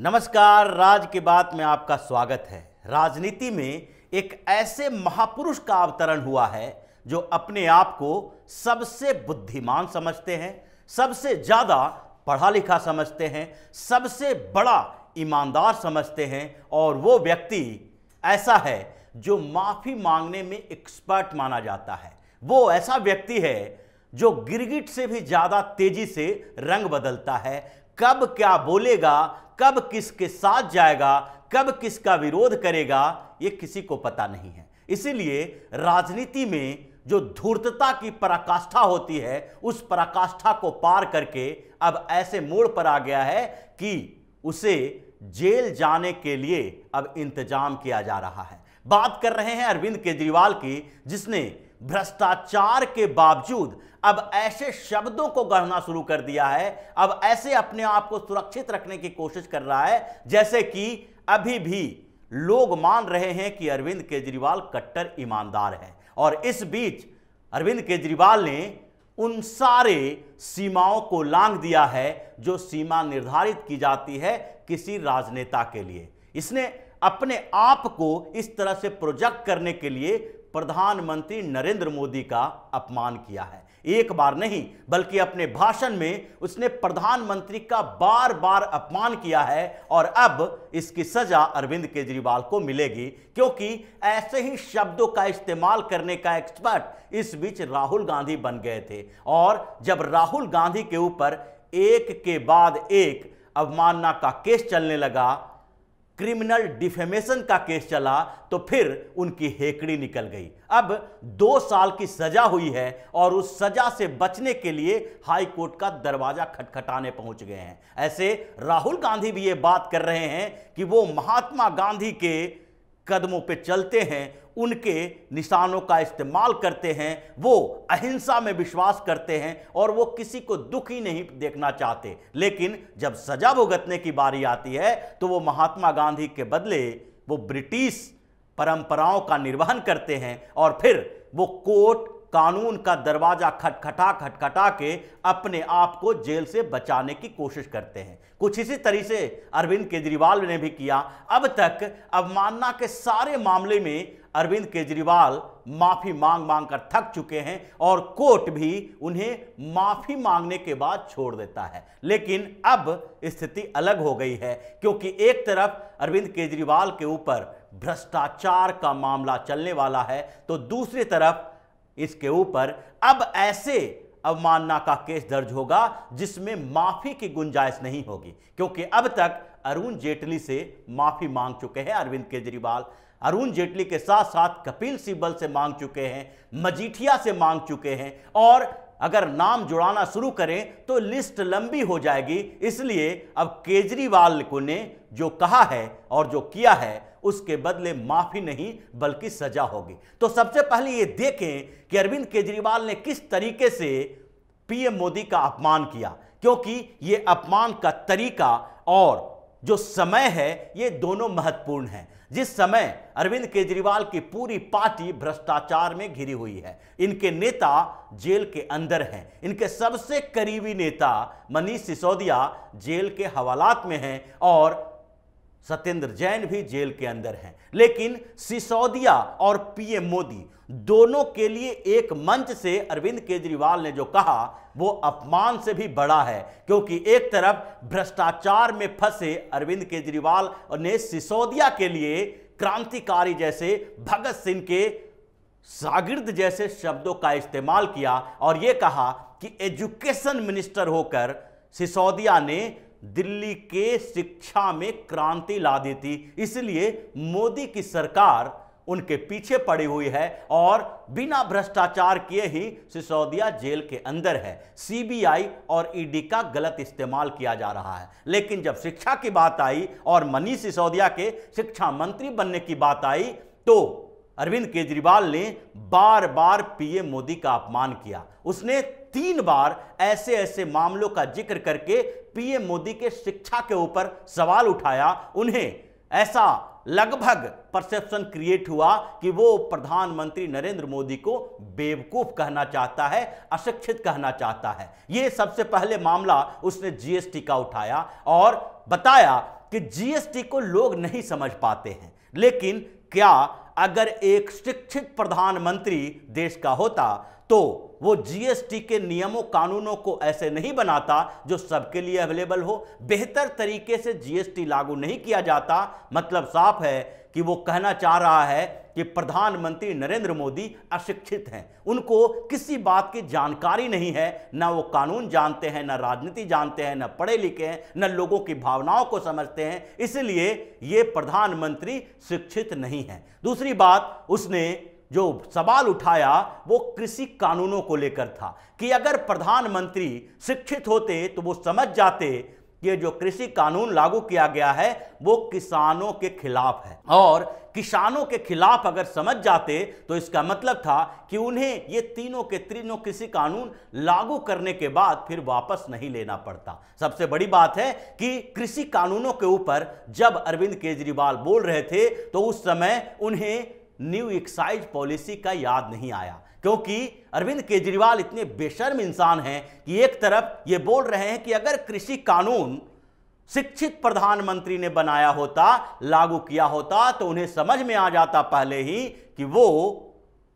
नमस्कार राज के बात में आपका स्वागत है राजनीति में एक ऐसे महापुरुष का अवतरण हुआ है जो अपने आप को सबसे बुद्धिमान समझते हैं सबसे ज़्यादा पढ़ा लिखा समझते हैं सबसे बड़ा ईमानदार समझते हैं और वो व्यक्ति ऐसा है जो माफ़ी मांगने में एक्सपर्ट माना जाता है वो ऐसा व्यक्ति है जो गिरगिट से भी ज़्यादा तेजी से रंग बदलता है कब क्या बोलेगा कब किसके साथ जाएगा कब किसका विरोध करेगा ये किसी को पता नहीं है इसीलिए राजनीति में जो धूर्तता की पराकाष्ठा होती है उस पराकाष्ठा को पार करके अब ऐसे मोड़ पर आ गया है कि उसे जेल जाने के लिए अब इंतजाम किया जा रहा है बात कर रहे हैं अरविंद केजरीवाल की जिसने भ्रष्टाचार के बावजूद अब ऐसे शब्दों को गढ़ना शुरू कर दिया है अब ऐसे अपने आप को सुरक्षित रखने की कोशिश कर रहा है जैसे कि अभी भी लोग मान रहे हैं कि अरविंद केजरीवाल कट्टर ईमानदार है और इस बीच अरविंद केजरीवाल ने उन सारे सीमाओं को लांग दिया है जो सीमा निर्धारित की जाती है किसी राजनेता के लिए इसने अपने आप को इस तरह से प्रोजेक्ट करने के लिए प्रधानमंत्री नरेंद्र मोदी का अपमान किया है एक बार नहीं बल्कि अपने भाषण में उसने प्रधानमंत्री का बार बार अपमान किया है और अब इसकी सजा अरविंद केजरीवाल को मिलेगी क्योंकि ऐसे ही शब्दों का इस्तेमाल करने का एक्सपर्ट इस बीच राहुल गांधी बन गए थे और जब राहुल गांधी के ऊपर एक के बाद एक अवमानना का केस चलने लगा क्रिमिनल डिफेमेशन का केस चला तो फिर उनकी हेकड़ी निकल गई अब दो साल की सजा हुई है और उस सजा से बचने के लिए हाई कोर्ट का दरवाजा खटखटाने पहुंच गए हैं ऐसे राहुल गांधी भी ये बात कर रहे हैं कि वो महात्मा गांधी के कदमों पे चलते हैं उनके निशानों का इस्तेमाल करते हैं वो अहिंसा में विश्वास करते हैं और वो किसी को दुखी नहीं देखना चाहते लेकिन जब सजा भुगतने की बारी आती है तो वो महात्मा गांधी के बदले वो ब्रिटिश परंपराओं का निर्वहन करते हैं और फिर वो कोर्ट कानून का दरवाजा खटखटा खटखटा के अपने आप को जेल से बचाने की कोशिश करते हैं कुछ इसी तरीके से अरविंद केजरीवाल ने भी किया अब तक अवमानना के सारे मामले में अरविंद केजरीवाल माफी मांग मांग कर थक चुके हैं और कोर्ट भी उन्हें माफी मांगने के बाद छोड़ देता है लेकिन अब स्थिति अलग हो गई है क्योंकि एक तरफ अरविंद केजरीवाल के ऊपर भ्रष्टाचार का मामला चलने वाला है तो दूसरी तरफ इसके ऊपर अब ऐसे अवमानना का केस दर्ज होगा जिसमें माफी की गुंजाइश नहीं होगी क्योंकि अब तक अरुण जेटली से माफी मांग चुके हैं अरविंद केजरीवाल अरुण जेटली के साथ साथ कपिल सिब्बल से मांग चुके हैं मजीठिया से मांग चुके हैं और अगर नाम जुड़ाना शुरू करें तो लिस्ट लंबी हो जाएगी इसलिए अब केजरीवाल को ने जो कहा है और जो किया है उसके बदले माफी नहीं बल्कि सजा होगी तो सबसे पहले ये देखें कि अरविंद केजरीवाल ने किस तरीके से पीएम मोदी का अपमान किया क्योंकि ये अपमान का तरीका और जो समय है ये दोनों महत्वपूर्ण हैं जिस समय अरविंद केजरीवाल की पूरी पार्टी भ्रष्टाचार में घिरी हुई है इनके नेता जेल के अंदर हैं इनके सबसे करीबी नेता मनीष सिसोदिया जेल के हवालात में हैं और सत्येंद्र जैन भी जेल के अंदर हैं लेकिन सिसोदिया और पीएम मोदी दोनों के लिए एक मंच से अरविंद केजरीवाल ने जो कहा वो अपमान से भी बड़ा है क्योंकि एक तरफ भ्रष्टाचार में फंसे अरविंद केजरीवाल ने सिसोदिया के लिए क्रांतिकारी जैसे भगत सिंह के सागिर्द जैसे शब्दों का इस्तेमाल किया और ये कहा कि एजुकेशन मिनिस्टर होकर सिसोदिया ने दिल्ली के शिक्षा में क्रांति ला दी थी इसलिए मोदी की सरकार उनके पीछे पड़ी हुई है और बिना भ्रष्टाचार किए ही सिसोदिया जेल के अंदर है सीबीआई और ईडी का गलत इस्तेमाल किया जा रहा है लेकिन जब शिक्षा की बात आई और मनीष सिसोदिया के शिक्षा मंत्री बनने की बात आई तो अरविंद केजरीवाल ने बार बार पीएम मोदी का अपमान किया उसने तीन बार ऐसे ऐसे मामलों का जिक्र करके पीएम मोदी के शिक्षा के ऊपर सवाल उठाया उन्हें ऐसा लगभग परसेप्शन क्रिएट हुआ कि वो प्रधानमंत्री नरेंद्र मोदी को बेवकूफ कहना चाहता है अशिक्षित कहना चाहता है ये सबसे पहले मामला उसने जीएसटी का उठाया और बताया कि जीएसटी को लोग नहीं समझ पाते हैं लेकिन क्या अगर एक शिक्षित प्रधानमंत्री देश का होता तो वो जीएसटी के नियमों कानूनों को ऐसे नहीं बनाता जो सबके लिए अवेलेबल हो बेहतर तरीके से जीएसटी लागू नहीं किया जाता मतलब साफ है कि वो कहना चाह रहा है कि प्रधानमंत्री नरेंद्र मोदी अशिक्षित हैं उनको किसी बात की जानकारी नहीं है ना वो कानून जानते हैं ना राजनीति जानते हैं ना पढ़े लिखे हैं ना लोगों की भावनाओं को समझते हैं इसलिए ये प्रधानमंत्री शिक्षित नहीं है दूसरी बात उसने जो सवाल उठाया वो कृषि कानूनों को लेकर था कि अगर प्रधानमंत्री शिक्षित होते तो वो समझ जाते कि जो कृषि कानून लागू किया गया है वो किसानों के खिलाफ है और किसानों के खिलाफ अगर समझ जाते तो इसका मतलब था कि उन्हें ये तीनों के तीनों कृषि कानून लागू करने के बाद फिर वापस नहीं लेना पड़ता सबसे बड़ी बात है कि कृषि कानूनों के ऊपर जब अरविंद केजरीवाल बोल रहे थे तो उस समय उन्हें न्यू एक्साइज पॉलिसी का याद नहीं आया क्योंकि अरविंद केजरीवाल इतने बेशर्म इंसान हैं कि एक तरफ ये बोल रहे हैं कि अगर कृषि कानून शिक्षित प्रधानमंत्री ने बनाया होता लागू किया होता तो उन्हें समझ में आ जाता पहले ही कि वो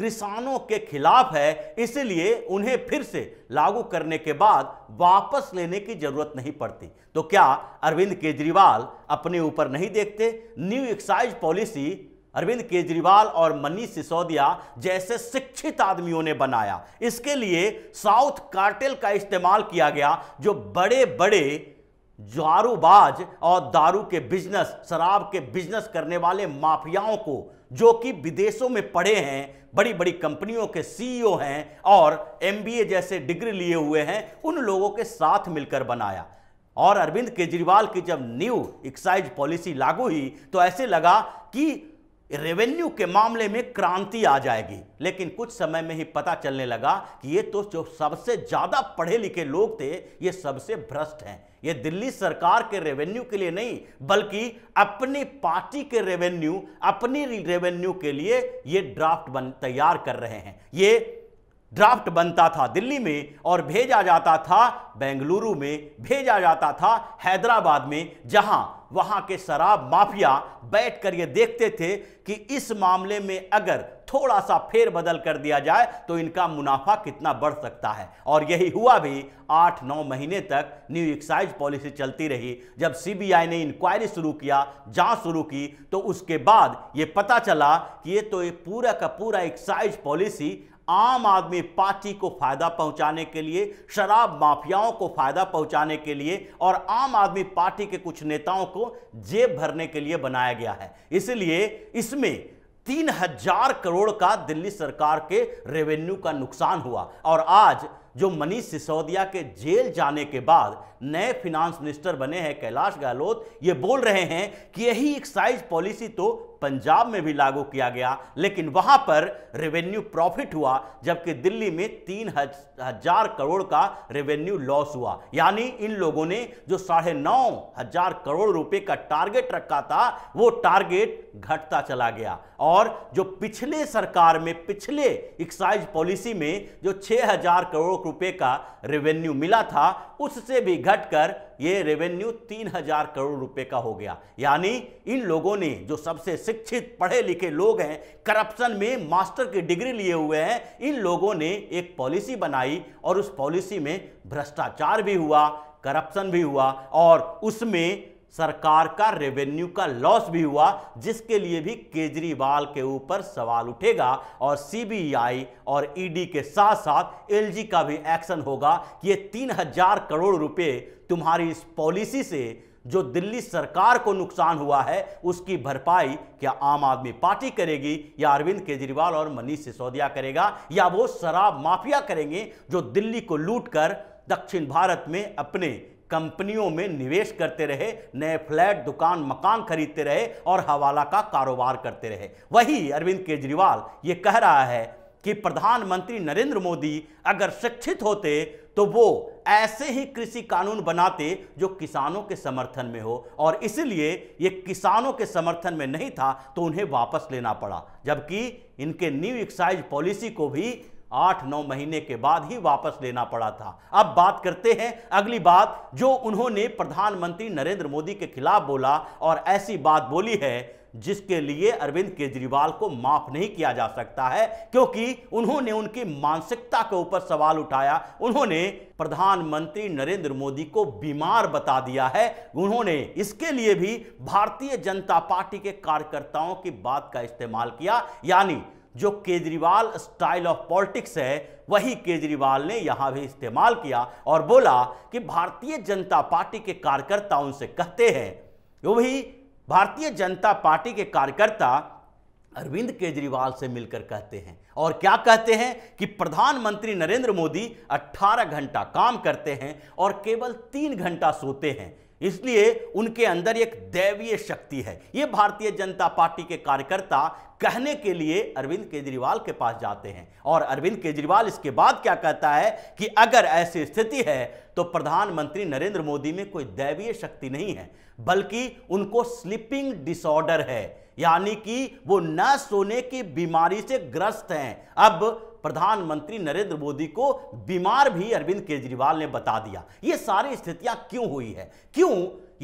किसानों के खिलाफ है इसलिए उन्हें फिर से लागू करने के बाद वापस लेने की जरूरत नहीं पड़ती तो क्या अरविंद केजरीवाल अपने ऊपर नहीं देखते new excise policy Arvind Kejriwal और मनीष सिसोदिया जैसे शिक्षित आदमियों ने बनाया इसके लिए साउथ कार्टेल का इस्तेमाल किया गया जो बड़े बड़े जारूबाज और दारू के बिजनेस शराब के बिजनेस करने वाले माफियाओं को जो कि विदेशों में पढ़े हैं बड़ी बड़ी कंपनियों के सीईओ e हैं और एमबीए जैसे डिग्री लिए हुए हैं उन लोगों के साथ मिलकर बनाया और अरविंद केजरीवाल की जब न्यू एक्साइज पॉलिसी लागू हुई तो ऐसे लगा कि रेवेन्यू के मामले में क्रांति आ जाएगी लेकिन कुछ समय में ही पता चलने लगा कि ये तो जो सबसे ज़्यादा पढ़े लिखे लोग थे ये सबसे भ्रष्ट हैं ये दिल्ली सरकार के रेवेन्यू के लिए नहीं बल्कि अपनी पार्टी के रेवेन्यू अपनी रेवेन्यू के लिए ये ड्राफ्ट बन तैयार कर रहे हैं ये ड्राफ्ट बनता था दिल्ली में और भेजा जाता था बेंगलुरु में भेजा जाता था हैदराबाद में जहां वहाँ के शराब माफिया बैठकर ये देखते थे कि इस मामले में अगर थोड़ा सा फेर बदल कर दिया जाए तो इनका मुनाफा कितना बढ़ सकता है और यही हुआ भी आठ नौ महीने तक न्यू एक्साइज पॉलिसी चलती रही जब सीबीआई ने इंक्वायरी शुरू किया जांच शुरू की तो उसके बाद ये पता चला कि ये तो ये पूरा का पूरा एक्साइज पॉलिसी आम आदमी पार्टी को फायदा पहुंचाने के लिए शराब माफियाओं को फायदा पहुंचाने के लिए और आम आदमी पार्टी के कुछ नेताओं को जेब भरने के लिए बनाया गया है इसलिए इसमें तीन हजार करोड़ का दिल्ली सरकार के रेवेन्यू का नुकसान हुआ और आज जो मनीष सिसोदिया के जेल जाने के बाद नए फिनांस मिनिस्टर बने हैं कैलाश गहलोत ये बोल रहे हैं कि यही एक्साइज पॉलिसी तो पंजाब में भी लागू किया गया लेकिन वहां पर रेवेन्यू प्रॉफिट हुआ जबकि दिल्ली में तीन हजार करोड़ का रेवेन्यू लॉस हुआ यानी इन लोगों ने जो साढ़े नौ हजार करोड़ रुपए का टारगेट रखा था वो टारगेट घटता चला गया और जो पिछले सरकार में पिछले एक्साइज पॉलिसी में जो हजार करोड़ करोड़ रुपए का रेवेन्यू मिला था उससे भी घटकर ये रेवेन्यू तीन हजार करोड़ रुपए का हो गया यानी इन लोगों ने जो सबसे शिक्षित पढ़े लिखे लोग हैं करप्शन में मास्टर की डिग्री लिए हुए हैं इन लोगों ने एक पॉलिसी बनाई और उस पॉलिसी में भ्रष्टाचार भी हुआ करप्शन भी हुआ और उसमें सरकार का रेवेन्यू का लॉस भी हुआ जिसके लिए भी केजरीवाल के ऊपर सवाल उठेगा और सीबीआई और ईडी e के साथ साथ एलजी का भी एक्शन होगा कि ये तीन हजार करोड़ रुपए तुम्हारी इस पॉलिसी से जो दिल्ली सरकार को नुकसान हुआ है उसकी भरपाई क्या आम आदमी पार्टी करेगी या अरविंद केजरीवाल और मनीष सिसोदिया करेगा या वो शराब माफिया करेंगे जो दिल्ली को लूट कर दक्षिण भारत में अपने कंपनियों में निवेश करते रहे नए फ्लैट दुकान मकान खरीदते रहे और हवाला का कारोबार करते रहे वही अरविंद केजरीवाल ये कह रहा है कि प्रधानमंत्री नरेंद्र मोदी अगर शिक्षित होते तो वो ऐसे ही कृषि कानून बनाते जो किसानों के समर्थन में हो और इसलिए ये किसानों के समर्थन में नहीं था तो उन्हें वापस लेना पड़ा जबकि इनके न्यू एक्साइज पॉलिसी को भी आठ नौ महीने के बाद ही वापस लेना पड़ा था अब बात करते हैं अगली बात जो उन्होंने प्रधानमंत्री नरेंद्र मोदी के खिलाफ बोला और ऐसी बात बोली है जिसके लिए अरविंद केजरीवाल को माफ नहीं किया जा सकता है क्योंकि उन्होंने उनकी मानसिकता के ऊपर सवाल उठाया उन्होंने प्रधानमंत्री नरेंद्र मोदी को बीमार बता दिया है उन्होंने इसके लिए भी भारतीय जनता पार्टी के कार्यकर्ताओं की बात का इस्तेमाल किया यानी जो केजरीवाल स्टाइल ऑफ पॉलिटिक्स है वही केजरीवाल ने यहां भी इस्तेमाल किया और बोला कि भारतीय जनता पार्टी के कार्यकर्ता उनसे कहते हैं वो भी भारतीय जनता पार्टी के कार्यकर्ता अरविंद केजरीवाल से मिलकर कहते हैं और क्या कहते हैं कि प्रधानमंत्री नरेंद्र मोदी 18 घंटा काम करते हैं और केवल तीन घंटा सोते हैं इसलिए उनके अंदर एक दैवीय शक्ति है ये भारतीय जनता पार्टी के कार्यकर्ता कहने के लिए अरविंद केजरीवाल के पास जाते हैं और अरविंद केजरीवाल इसके बाद क्या कहता है कि अगर ऐसी स्थिति है तो प्रधानमंत्री नरेंद्र मोदी में कोई दैवीय शक्ति नहीं है बल्कि उनको स्लीपिंग डिसऑर्डर है यानी कि वो न सोने की बीमारी से ग्रस्त हैं अब प्रधानमंत्री नरेंद्र मोदी को बीमार भी अरविंद केजरीवाल ने बता दिया ये सारी स्थितियां क्यों हुई है क्यों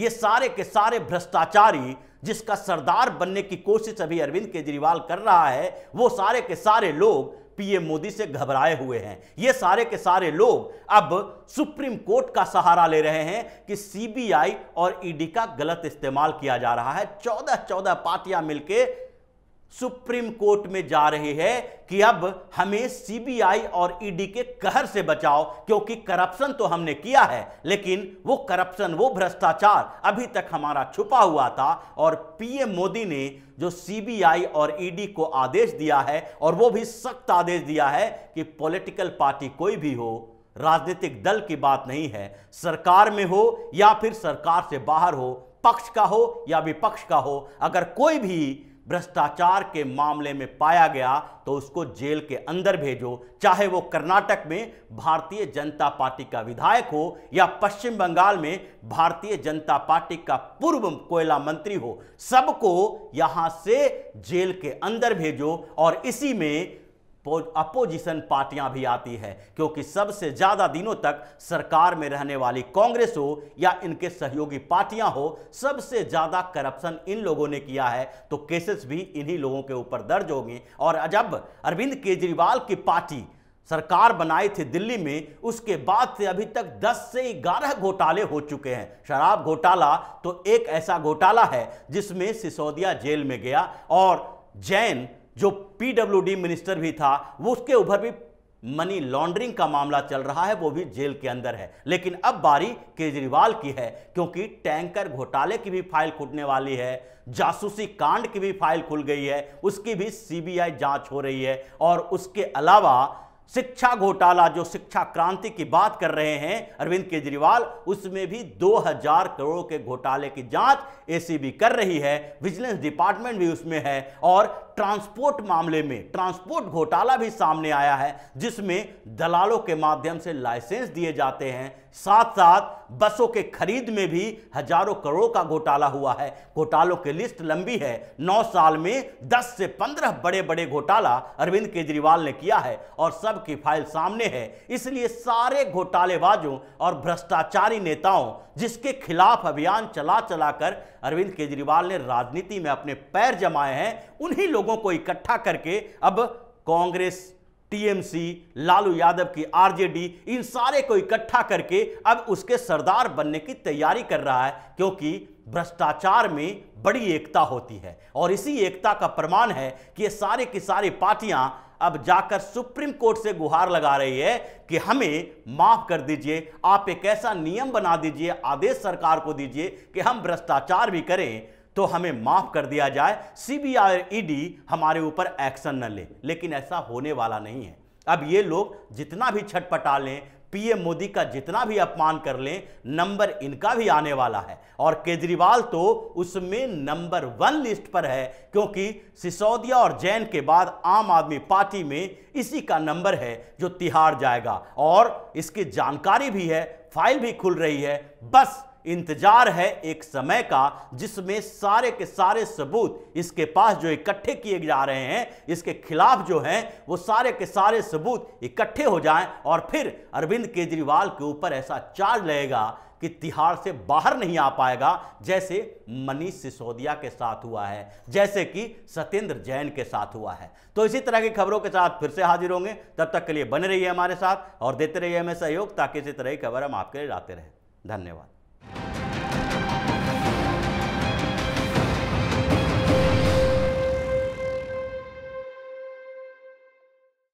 ये सारे के सारे भ्रष्टाचारी जिसका सरदार बनने की कोशिश अभी अरविंद केजरीवाल कर रहा है वो सारे के सारे लोग पीएम मोदी से घबराए हुए हैं ये सारे के सारे लोग अब सुप्रीम कोर्ट का सहारा ले रहे हैं कि सीबीआई और ईडी का गलत इस्तेमाल किया जा रहा है चौदह चौदह पार्टियां मिलकर सुप्रीम कोर्ट में जा रहे हैं कि अब हमें सीबीआई और ईडी के कहर से बचाओ क्योंकि करप्शन तो हमने किया है लेकिन वो करप्शन वो भ्रष्टाचार अभी तक हमारा छुपा हुआ था और पीएम मोदी ने जो सीबीआई और ईडी को आदेश दिया है और वो भी सख्त आदेश दिया है कि पॉलिटिकल पार्टी कोई भी हो राजनीतिक दल की बात नहीं है सरकार में हो या फिर सरकार से बाहर हो पक्ष का हो या विपक्ष का हो अगर कोई भी भ्रष्टाचार के मामले में पाया गया तो उसको जेल के अंदर भेजो चाहे वो कर्नाटक में भारतीय जनता पार्टी का विधायक हो या पश्चिम बंगाल में भारतीय जनता पार्टी का पूर्व कोयला मंत्री हो सबको यहां से जेल के अंदर भेजो और इसी में अपोजिशन पार्टियां भी आती है क्योंकि सबसे ज़्यादा दिनों तक सरकार में रहने वाली कांग्रेस हो या इनके सहयोगी पार्टियां हो सबसे ज़्यादा करप्शन इन लोगों ने किया है तो केसेस भी इन्हीं लोगों के ऊपर दर्ज होंगे और जब अरविंद केजरीवाल की पार्टी सरकार बनाई थी दिल्ली में उसके बाद से अभी तक 10 से 11 घोटाले हो चुके हैं शराब घोटाला तो एक ऐसा घोटाला है जिसमें सिसोदिया जेल में गया और जैन जो पीडब्ल्यू मिनिस्टर भी था वो उसके ऊपर भी मनी लॉन्ड्रिंग का मामला चल रहा है वो भी जेल के अंदर है लेकिन अब बारी केजरीवाल की है क्योंकि टैंकर घोटाले की भी फाइल खुटने वाली है जासूसी कांड की भी फाइल खुल गई है उसकी भी सीबीआई जांच हो रही है और उसके अलावा शिक्षा घोटाला जो शिक्षा क्रांति की बात कर रहे हैं अरविंद केजरीवाल उसमें भी 2000 करोड़ के घोटाले की जांच एसीबी कर रही है विजिलेंस डिपार्टमेंट भी उसमें है और ट्रांसपोर्ट मामले में ट्रांसपोर्ट घोटाला भी सामने आया है जिसमें दलालों के माध्यम से लाइसेंस दिए जाते हैं साथ साथ बसों के खरीद में भी हजारों करोड़ का घोटाला हुआ है घोटालों की लिस्ट लंबी है नौ साल में दस से पंद्रह बड़े बड़े घोटाला अरविंद केजरीवाल ने किया है और सब सब की फाइल सामने है इसलिए सारे घोटालेबाजों और भ्रष्टाचारी नेताओं जिसके खिलाफ अभियान चला चलाकर अरविंद केजरीवाल ने राजनीति में अपने पैर जमाए हैं उन्हीं लोगों को इकट्ठा करके अब कांग्रेस टीएमसी लालू यादव की आरजेडी इन सारे को इकट्ठा करके अब उसके सरदार बनने की तैयारी कर रहा है क्योंकि भ्रष्टाचार में बड़ी एकता होती है और इसी एकता का प्रमाण है कि ये सारे की सारी पार्टियां अब जाकर सुप्रीम कोर्ट से गुहार लगा रही है कि हमें माफ कर दीजिए आप एक ऐसा नियम बना दीजिए आदेश सरकार को दीजिए कि हम भ्रष्टाचार भी करें तो हमें माफ कर दिया जाए सीबीआई ईडी e हमारे ऊपर एक्शन न ले लेकिन ऐसा होने वाला नहीं है अब ये लोग जितना भी छटपटा लें पीएम मोदी का जितना भी अपमान कर लें नंबर इनका भी आने वाला है और केजरीवाल तो उसमें नंबर वन लिस्ट पर है क्योंकि सिसोदिया और जैन के बाद आम आदमी पार्टी में इसी का नंबर है जो तिहाड़ जाएगा और इसकी जानकारी भी है फाइल भी खुल रही है बस इंतजार है एक समय का जिसमें सारे के सारे सबूत इसके पास जो इकट्ठे किए जा रहे हैं इसके खिलाफ जो हैं वो सारे के सारे सबूत इकट्ठे हो जाएं और फिर अरविंद केजरीवाल के ऊपर ऐसा चार्ज लगेगा कि तिहाड़ से बाहर नहीं आ पाएगा जैसे मनीष सिसोदिया के साथ हुआ है जैसे कि सत्येंद्र जैन के साथ हुआ है तो इसी तरह की खबरों के साथ फिर से हाजिर होंगे तब तक के लिए बने रहिए हमारे साथ और देते रहिए हमें सहयोग ताकि इसी तरह की खबर हम आपके लिए लाते रहें धन्यवाद